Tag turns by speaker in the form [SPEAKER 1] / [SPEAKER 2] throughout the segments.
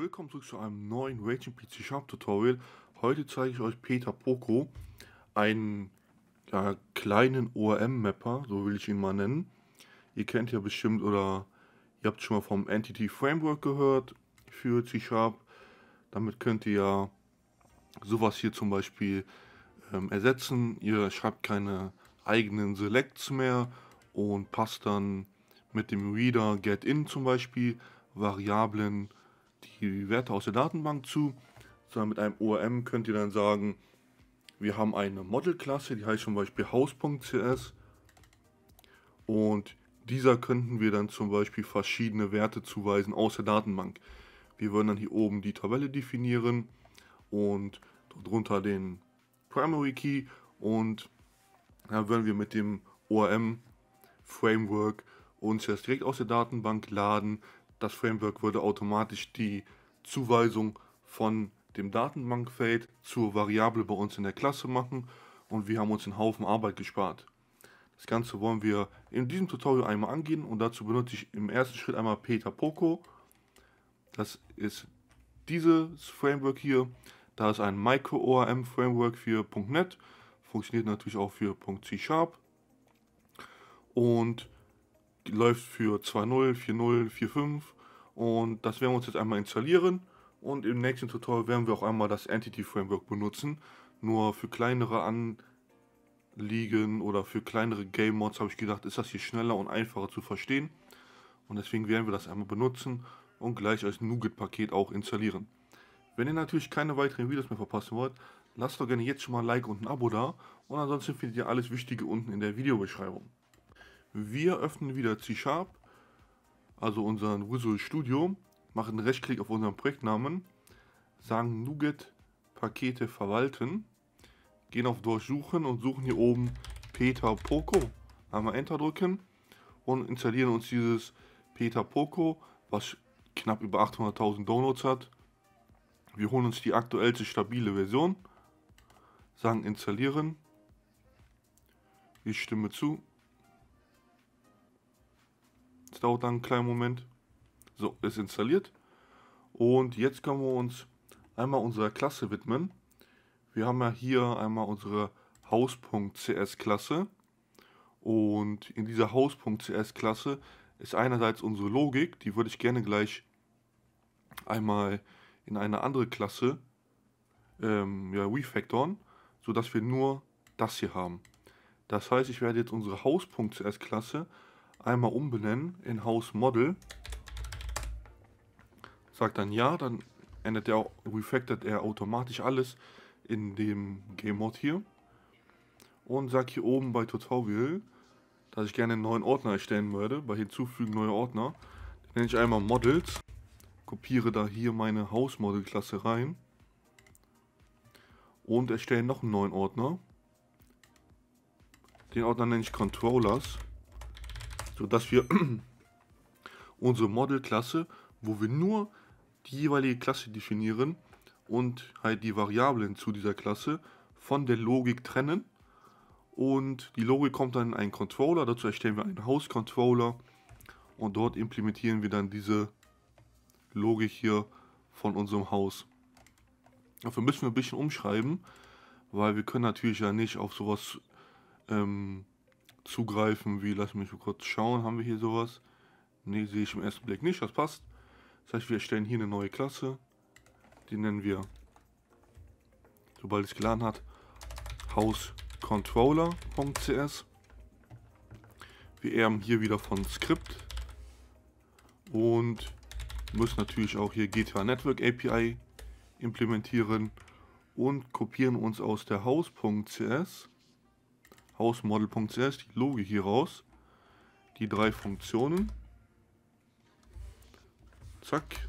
[SPEAKER 1] Willkommen zurück zu einem neuen Raging PC Sharp Tutorial. Heute zeige ich euch Peter Poco, einen äh, kleinen ORM-Mapper, so will ich ihn mal nennen. Ihr kennt ja bestimmt oder ihr habt schon mal vom Entity Framework gehört für C Sharp. Damit könnt ihr ja sowas hier zum Beispiel ähm, ersetzen. Ihr schreibt keine eigenen Selects mehr und passt dann mit dem Reader GetIn zum Beispiel Variablen die Werte aus der Datenbank zu, sondern mit einem ORM könnt ihr dann sagen, wir haben eine Modelklasse, die heißt zum Beispiel House.cs und dieser könnten wir dann zum Beispiel verschiedene Werte zuweisen aus der Datenbank. Wir würden dann hier oben die Tabelle definieren und darunter den Primary Key und dann würden wir mit dem ORM Framework uns das direkt aus der Datenbank laden, das Framework würde automatisch die Zuweisung von dem Datenbankfeld zur Variable bei uns in der Klasse machen und wir haben uns einen Haufen Arbeit gespart. Das Ganze wollen wir in diesem Tutorial einmal angehen und dazu benutze ich im ersten Schritt einmal Peter Poco. Das ist dieses Framework hier. Da ist ein Micro-ORM-Framework für .NET, funktioniert natürlich auch für .C Sharp. Und läuft für 2.0, 4.0, 4.5 und das werden wir uns jetzt einmal installieren und im nächsten Tutorial werden wir auch einmal das Entity Framework benutzen. Nur für kleinere Anliegen oder für kleinere Game Mods habe ich gedacht, ist das hier schneller und einfacher zu verstehen. Und deswegen werden wir das einmal benutzen und gleich als NuGet-Paket auch installieren. Wenn ihr natürlich keine weiteren Videos mehr verpassen wollt, lasst doch gerne jetzt schon mal ein Like und ein Abo da. Und ansonsten findet ihr alles Wichtige unten in der Videobeschreibung. Wir öffnen wieder C-Sharp, also unseren Visual Studio, machen Rechtsklick auf unseren Projektnamen, sagen NuGet Pakete verwalten, gehen auf Durchsuchen und suchen hier oben Peter Poco. Einmal Enter drücken und installieren uns dieses Peter Poco, was knapp über 800.000 Downloads hat. Wir holen uns die aktuellste stabile Version, sagen installieren, ich stimme zu es dauert dann einen kleinen Moment. So, ist installiert. Und jetzt können wir uns einmal unserer Klasse widmen. Wir haben ja hier einmal unsere Haus.cs-Klasse. Und in dieser Haus.cs-Klasse ist einerseits unsere Logik, die würde ich gerne gleich einmal in eine andere Klasse ähm, ja, refactoren, sodass wir nur das hier haben. Das heißt, ich werde jetzt unsere Haus.cs-Klasse einmal umbenennen in House Model. Sagt dann ja, dann ändert er, refactort er automatisch alles in dem Game-Mod hier. Und sagt hier oben bei Tutorial, dass ich gerne einen neuen Ordner erstellen würde. Bei Hinzufügen neue Ordner. Den nenne ich einmal Models. Kopiere da hier meine House Model Klasse rein. Und erstelle noch einen neuen Ordner. Den Ordner nenne ich Controllers sodass wir unsere Model-Klasse, wo wir nur die jeweilige Klasse definieren und halt die Variablen zu dieser Klasse von der Logik trennen. Und die Logik kommt dann in einen Controller, dazu erstellen wir einen House-Controller und dort implementieren wir dann diese Logik hier von unserem Haus. Dafür müssen wir ein bisschen umschreiben, weil wir können natürlich ja nicht auf sowas ähm, zugreifen, wie lass mich kurz schauen, haben wir hier sowas? Ne, sehe ich im ersten Blick nicht, das passt. Das heißt, wir erstellen hier eine neue Klasse. Die nennen wir, sobald es geladen hat, HouseController.cs. Wir erben hier wieder von Script und müssen natürlich auch hier GTA Network API implementieren und kopieren uns aus der House.cs Hausmodel.cs, die Logik hier raus. Die drei Funktionen. Zack.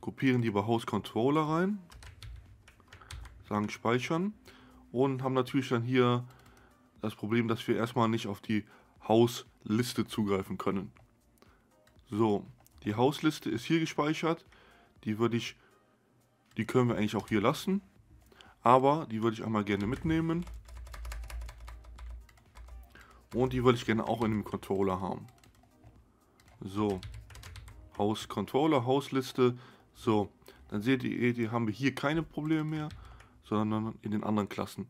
[SPEAKER 1] Kopieren die bei House Controller rein. Sagen speichern. Und haben natürlich dann hier das Problem, dass wir erstmal nicht auf die Hausliste zugreifen können. So, die Hausliste ist hier gespeichert. Die würde ich, die können wir eigentlich auch hier lassen. Aber die würde ich einmal gerne mitnehmen. Und die würde ich gerne auch in dem Controller haben. So. Haus Controller, Hausliste. So. Dann seht ihr, die haben wir hier keine Probleme mehr, sondern in den anderen Klassen.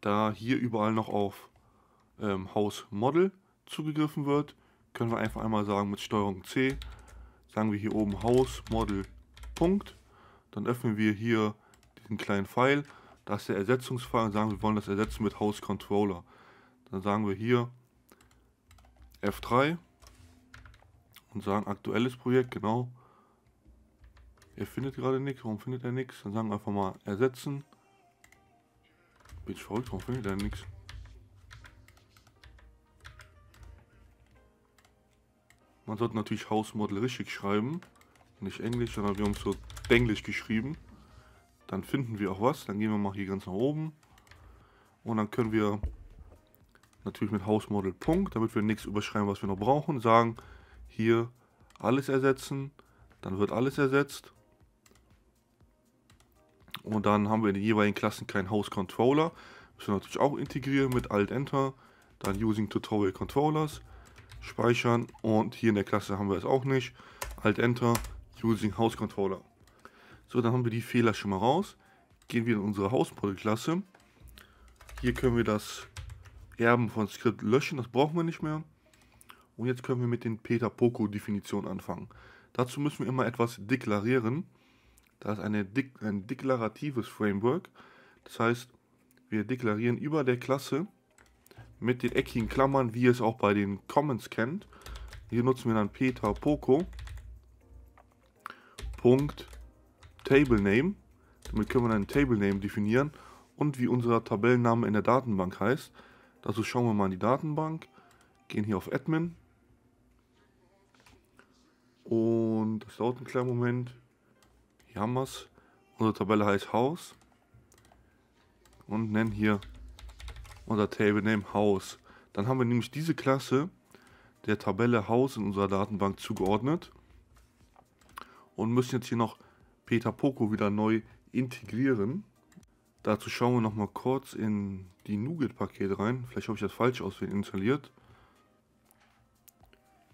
[SPEAKER 1] Da hier überall noch auf ähm, Haus Model zugegriffen wird, können wir einfach einmal sagen mit Steuerung C, sagen wir hier oben Haus Model Punkt. Dann öffnen wir hier einen kleinen Pfeil, da ist der Ersetzungsfall, sagen wir wollen das ersetzen mit House Controller. Dann sagen wir hier F3 und sagen aktuelles Projekt, genau. Er findet gerade nichts, warum findet er nichts? Dann sagen wir einfach mal ersetzen. Bin ich verrückt, warum findet er nichts? Man sollte natürlich House Model richtig schreiben. Nicht Englisch, sondern wir haben es so Englisch geschrieben. Dann finden wir auch was. Dann gehen wir mal hier ganz nach oben. Und dann können wir natürlich mit Hausmodel Punkt, damit wir nichts überschreiben, was wir noch brauchen, sagen, hier alles ersetzen. Dann wird alles ersetzt. Und dann haben wir in den jeweiligen Klassen keinen House Controller. Müssen wir natürlich auch integrieren mit Alt Enter. Dann Using Tutorial Controllers. Speichern. Und hier in der Klasse haben wir es auch nicht. Alt Enter. Using House Controller. So, dann haben wir die Fehler schon mal raus. Gehen wir in unsere Hausmodel-Klasse. Hier können wir das Erben von Skript löschen, das brauchen wir nicht mehr. Und jetzt können wir mit den Peter Poco Definitionen anfangen. Dazu müssen wir immer etwas deklarieren. Das ist eine, ein deklaratives Framework. Das heißt, wir deklarieren über der Klasse mit den eckigen Klammern, wie ihr es auch bei den Comments kennt. Hier nutzen wir dann Peter Poco. Punkt Table Name. Damit können wir einen Table Name definieren und wie unser Tabellenname in der Datenbank heißt. Dazu also schauen wir mal in die Datenbank, gehen hier auf Admin und das dauert einen kleinen Moment. Hier haben wir es. Unsere Tabelle heißt House und nennen hier unser Table Name House. Dann haben wir nämlich diese Klasse der Tabelle House in unserer Datenbank zugeordnet und müssen jetzt hier noch Peter Poco wieder neu integrieren. Dazu schauen wir nochmal kurz in die Nougat-Pakete rein. Vielleicht habe ich das falsch auswählen installiert.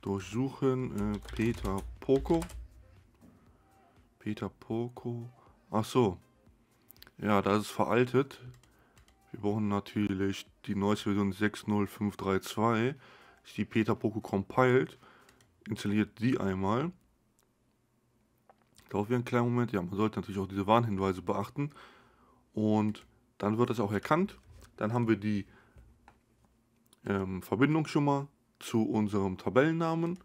[SPEAKER 1] Durchsuchen äh, Peter Poco. Peter Poco. Ach so. Ja, das ist veraltet. Wir brauchen natürlich die neueste Version 60532. Ist die Peter Poco compiled. Installiert die einmal. Dauert wieder einen kleinen Moment. Ja, man sollte natürlich auch diese Warnhinweise beachten. Und dann wird das auch erkannt. Dann haben wir die ähm, Verbindung schon mal zu unserem Tabellennamen.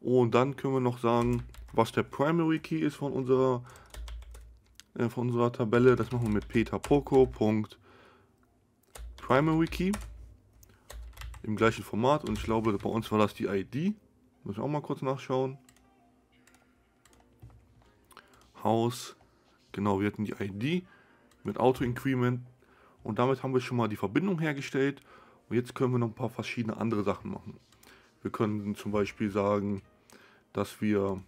[SPEAKER 1] Und dann können wir noch sagen, was der Primary Key ist von unserer, äh, von unserer Tabelle. Das machen wir mit peterpoco.primary Key im gleichen Format. Und ich glaube, bei uns war das die ID. Muss ich auch mal kurz nachschauen. Haus, genau, wir hatten die ID mit Auto Increment und damit haben wir schon mal die Verbindung hergestellt und jetzt können wir noch ein paar verschiedene andere Sachen machen. Wir können zum Beispiel sagen, dass wir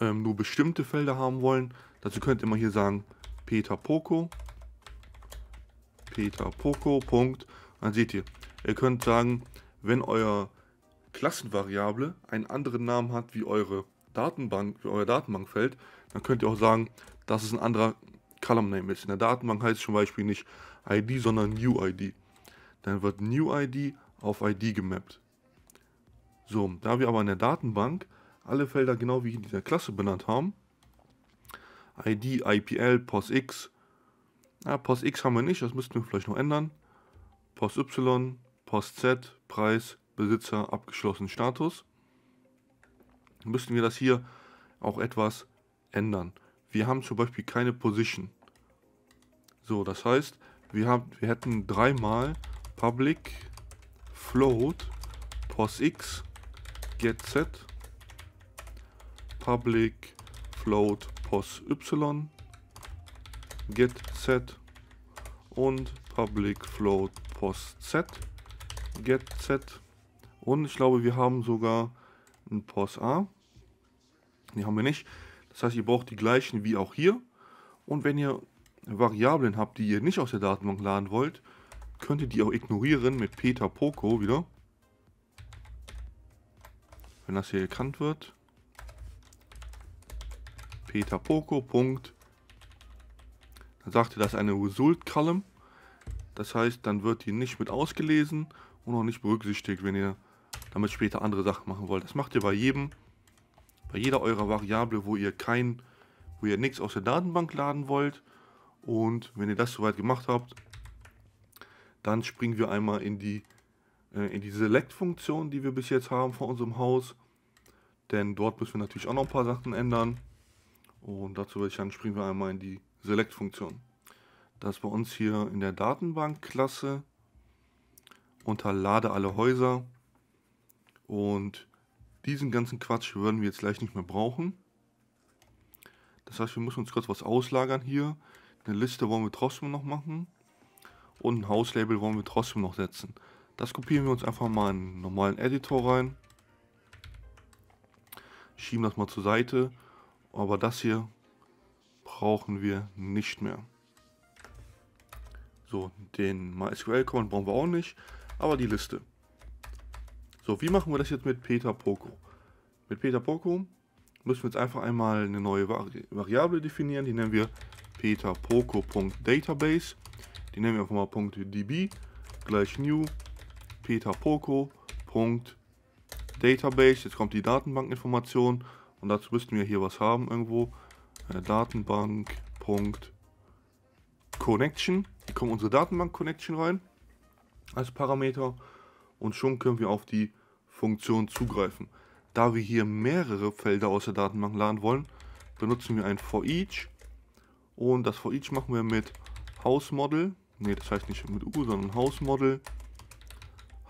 [SPEAKER 1] ähm, nur bestimmte Felder haben wollen. Dazu könnt ihr mal hier sagen, Peter Poco, Peter Poco, Punkt. Dann seht ihr, ihr könnt sagen, wenn euer Klassenvariable einen anderen Namen hat wie eure Datenbank, für Datenbank fällt, dann könnt ihr auch sagen, dass es ein anderer Column Name ist. In der Datenbank heißt es zum Beispiel nicht ID, sondern New ID. Dann wird New ID auf ID gemappt. So, da wir aber in der Datenbank alle Felder genau wie in dieser Klasse benannt haben, ID, IPL, POSX, ja, POSX haben wir nicht, das müssten wir vielleicht noch ändern, POSY, POSZ, Preis, Besitzer, abgeschlossen, Status, müssen wir das hier auch etwas ändern. Wir haben zum Beispiel keine Position. So, das heißt, wir, haben, wir hätten dreimal public float posx z public float pos y z und public float pos z getz und ich glaube wir haben sogar ein pos die haben wir nicht. Das heißt, ihr braucht die gleichen wie auch hier. Und wenn ihr Variablen habt, die ihr nicht aus der Datenbank laden wollt, könnt ihr die auch ignorieren mit Peter Poco wieder. Wenn das hier erkannt wird. Peter Poco. Punkt. Dann sagt ihr, das ist eine Result Column. Das heißt, dann wird die nicht mit ausgelesen und auch nicht berücksichtigt, wenn ihr damit später andere Sachen machen wollt. Das macht ihr bei jedem bei jeder eurer Variable, wo ihr kein, wo ihr nichts aus der Datenbank laden wollt. Und wenn ihr das soweit gemacht habt, dann springen wir einmal in die, äh, in die Select-Funktion, die wir bis jetzt haben vor unserem Haus. Denn dort müssen wir natürlich auch noch ein paar Sachen ändern. Und dazu würde ich dann springen wir einmal in die Select-Funktion. Das ist bei uns hier in der Datenbank-Klasse unter Lade alle Häuser. Und diesen ganzen Quatsch würden wir jetzt gleich nicht mehr brauchen. Das heißt, wir müssen uns kurz was auslagern hier. Eine Liste wollen wir trotzdem noch machen. Und ein Hauslabel wollen wir trotzdem noch setzen. Das kopieren wir uns einfach mal in einen normalen Editor rein. Schieben das mal zur Seite. Aber das hier brauchen wir nicht mehr. So, den MySQL-Command brauchen wir auch nicht. Aber die Liste. So, wie machen wir das jetzt mit Peter Poco? Mit Peter Poco müssen wir jetzt einfach einmal eine neue Vari Variable definieren. Die nennen wir Peter Poco.database. Die nennen wir einfach mal .db gleich new Peter Poco.database. Jetzt kommt die Datenbankinformation und dazu müssten wir hier was haben irgendwo. Äh, Datenbank.connection. Hier kommt unsere Datenbank-Connection rein als Parameter und schon können wir auf die Funktion zugreifen. Da wir hier mehrere Felder aus der Datenbank laden wollen, benutzen wir ein for each und das for each machen wir mit House Model, ne das heißt nicht mit U, sondern House Model,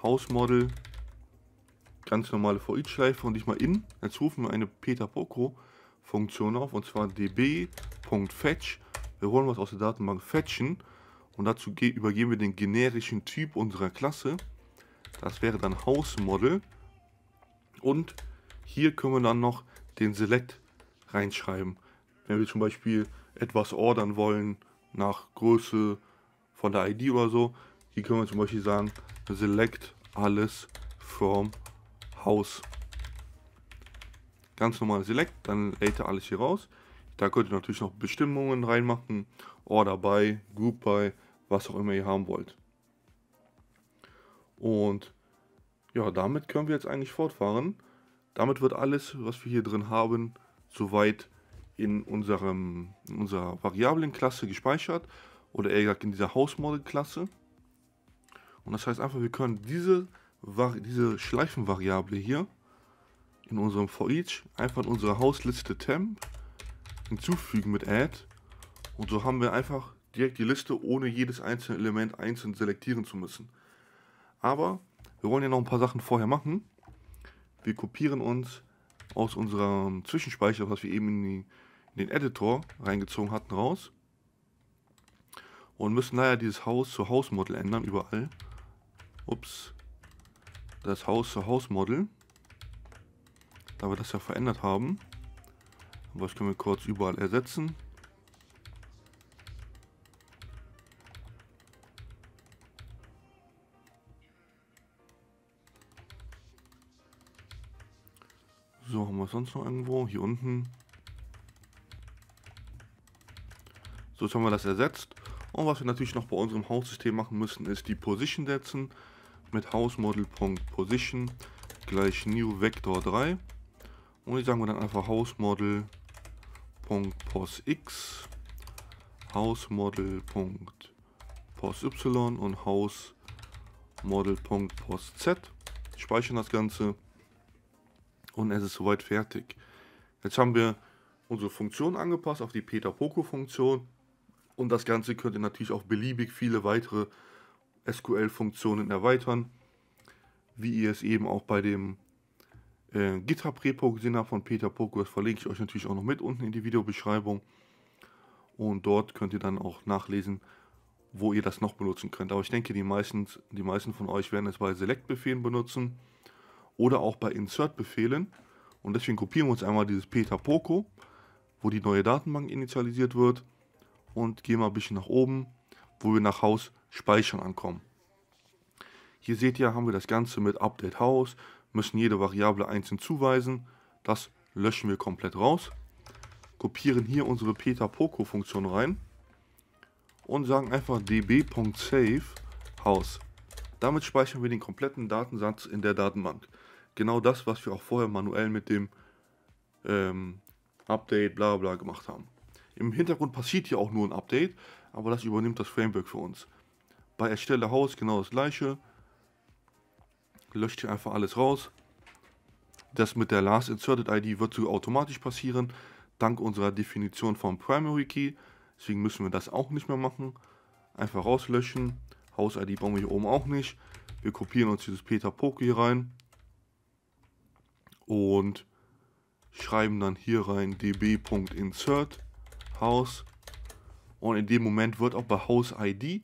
[SPEAKER 1] House Model, ganz normale for each Schleife und ich mal in, jetzt rufen wir eine Peter Poco Funktion auf und zwar db.fetch, wir wollen was aus der Datenbank fetchen und dazu übergeben wir den generischen Typ unserer Klasse das wäre dann Hausmodel. Und hier können wir dann noch den Select reinschreiben. Wenn wir zum Beispiel etwas ordern wollen nach Größe von der ID oder so, hier können wir zum Beispiel sagen, Select alles from House. Ganz normal Select, dann lädt er alles hier raus. Da könnt ihr natürlich noch Bestimmungen reinmachen, Order by, Group by, was auch immer ihr haben wollt. Und ja, damit können wir jetzt eigentlich fortfahren. Damit wird alles, was wir hier drin haben, soweit in, unserem, in unserer Variablenklasse gespeichert. Oder eher gesagt in dieser Hausmodel-Klasse. Und das heißt einfach, wir können diese, diese Schleifenvariable hier in unserem For Each einfach in unsere Hausliste Temp hinzufügen mit Add. Und so haben wir einfach direkt die Liste, ohne jedes einzelne Element einzeln selektieren zu müssen. Aber wir wollen ja noch ein paar Sachen vorher machen. Wir kopieren uns aus unserem Zwischenspeicher, was wir eben in, die, in den Editor reingezogen hatten, raus. Und müssen daher dieses Haus zu Hausmodel ändern, überall. Ups. Das Haus zu Hausmodel. Da wir das ja verändert haben. Aber das können wir kurz überall ersetzen. So, haben wir sonst noch irgendwo? Hier unten. So, jetzt haben wir das ersetzt. Und was wir natürlich noch bei unserem Haussystem machen müssen, ist die Position setzen. Mit Hausmodel.position gleich new vector 3. Und ich sagen wir dann einfach Hausmodel.posx, Hausmodel.posy und Hausmodel.posz. Speichern das Ganze und es ist soweit fertig. Jetzt haben wir unsere Funktion angepasst auf die Peter Poco Funktion und das Ganze könnt ihr natürlich auch beliebig viele weitere SQL-Funktionen erweitern, wie ihr es eben auch bei dem äh, GitHub-Repo gesehen habt von Peter Poco. Das verlinke ich euch natürlich auch noch mit unten in die Videobeschreibung und dort könnt ihr dann auch nachlesen, wo ihr das noch benutzen könnt. Aber ich denke, die meisten, die meisten von euch werden es bei Select-Befehlen benutzen oder auch bei Insert-Befehlen. Und deswegen kopieren wir uns einmal dieses Peter Poco, wo die neue Datenbank initialisiert wird und gehen mal ein bisschen nach oben, wo wir nach Haus Speichern ankommen. Hier seht ihr, haben wir das Ganze mit Update House, müssen jede Variable einzeln zuweisen. Das löschen wir komplett raus, kopieren hier unsere Peter Poco Funktion rein und sagen einfach db.save House. Damit speichern wir den kompletten Datensatz in der Datenbank genau das, was wir auch vorher manuell mit dem ähm, Update bla bla gemacht haben. Im Hintergrund passiert hier auch nur ein Update, aber das übernimmt das Framework für uns. Bei Erstelle Haus genau das gleiche. Löscht hier einfach alles raus. Das mit der Last Inserted ID wird so automatisch passieren, dank unserer Definition vom Primary Key. Deswegen müssen wir das auch nicht mehr machen. Einfach rauslöschen. Haus-ID brauchen wir hier oben auch nicht. Wir kopieren uns dieses Peter Poke hier rein und schreiben dann hier rein db.insert House und in dem Moment wird auch bei House ID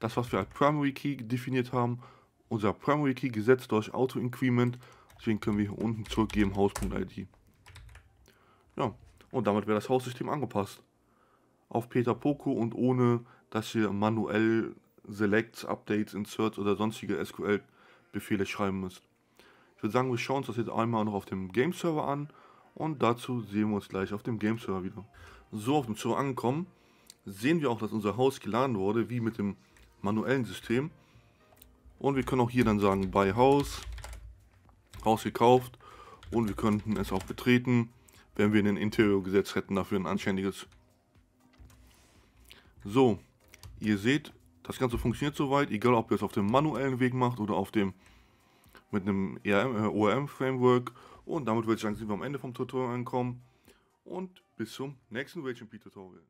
[SPEAKER 1] das, was wir als Primary Key definiert haben, unser Primary Key gesetzt durch Auto Increment. Deswegen können wir hier unten zurückgeben House.id. Ja, und damit wäre das Haussystem angepasst. Auf Peter Poco und ohne, dass ihr manuell Selects, Updates, Inserts oder sonstige SQL-Befehle schreiben müsst würde sagen, wir schauen uns das jetzt einmal noch auf dem Game-Server an und dazu sehen wir uns gleich auf dem Game-Server wieder. So, auf dem Server angekommen, sehen wir auch, dass unser Haus geladen wurde, wie mit dem manuellen System. Und wir können auch hier dann sagen, bei Haus, Haus gekauft und wir könnten es auch betreten, wenn wir in den Interior gesetzt hätten, dafür ein anständiges. So, ihr seht, das Ganze funktioniert soweit, egal ob ihr es auf dem manuellen Weg macht oder auf dem mit einem e äh, ORM-Framework. Und damit würde ich sagen, sind wir am Ende vom Tutorial angekommen. Und bis zum nächsten WHMP-Tutorial.